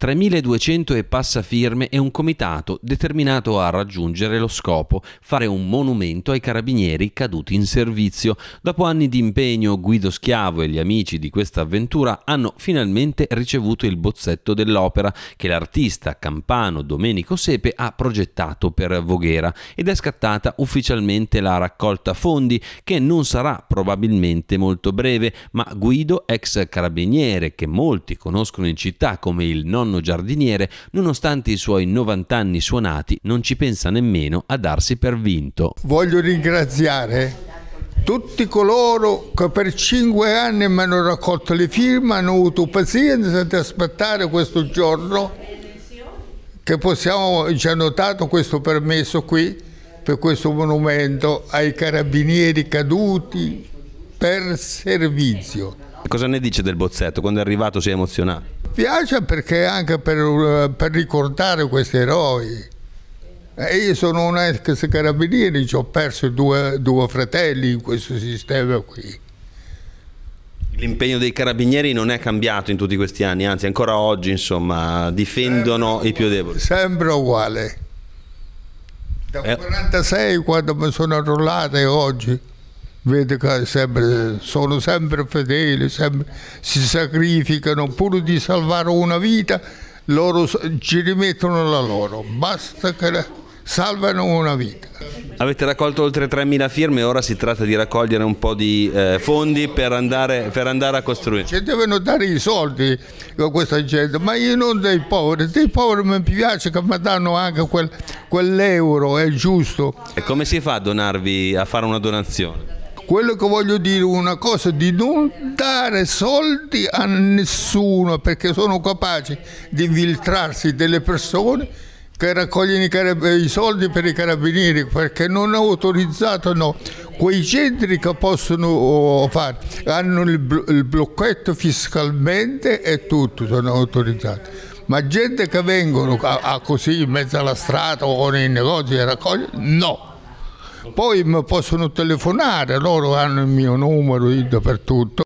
3.200 e passa firme e un comitato determinato a raggiungere lo scopo, fare un monumento ai carabinieri caduti in servizio. Dopo anni di impegno, Guido Schiavo e gli amici di questa avventura hanno finalmente ricevuto il bozzetto dell'opera che l'artista campano Domenico Sepe ha progettato per Voghera ed è scattata ufficialmente la raccolta fondi che non sarà probabilmente molto breve, ma Guido, ex carabiniere che molti conoscono in città come il nonno nonno giardiniere, nonostante i suoi 90 anni suonati, non ci pensa nemmeno a darsi per vinto. Voglio ringraziare tutti coloro che per cinque anni mi hanno raccolto le firme, hanno avuto pazienza di aspettare questo giorno che possiamo, ci hanno dato questo permesso qui per questo monumento ai carabinieri caduti per servizio. Cosa ne dice del bozzetto? Quando è arrivato si è emozionato? Piace perché anche per, eh, per ricordare questi eroi. Eh, io sono un ex carabinieri, ci ho perso due, due fratelli in questo sistema qui. L'impegno dei carabinieri non è cambiato in tutti questi anni, anzi ancora oggi insomma difendono sempre, i più deboli. Sembra uguale. Da eh. quando mi sono arruolato e oggi. Vedete sempre, sono sempre fedeli, sempre, si sacrificano pur di salvare una vita, loro ci rimettono la loro, basta che la, salvano una vita. Avete raccolto oltre 3.000 firme, ora si tratta di raccogliere un po' di eh, fondi per andare, per andare, a costruire. Ci devono dare i soldi a eh, questa gente, ma io non dei poveri, dei poveri mi piace che mi danno anche quel, quell'euro, è giusto. E come si fa a donarvi, a fare una donazione? Quello che voglio dire è una cosa, di non dare soldi a nessuno perché sono capaci di infiltrarsi delle persone che raccogliono i, i, soldi per i carabinieri perché non autorizzano quei centri che possono oh, fare hanno il, bl il blocchetto fiscalmente e tutto sono autorizzati ma gente che vengono a, a così in mezzo alla strada o nei negozi a raccogliere no poi mi possono telefonare, loro hanno il mio numero dappertutto.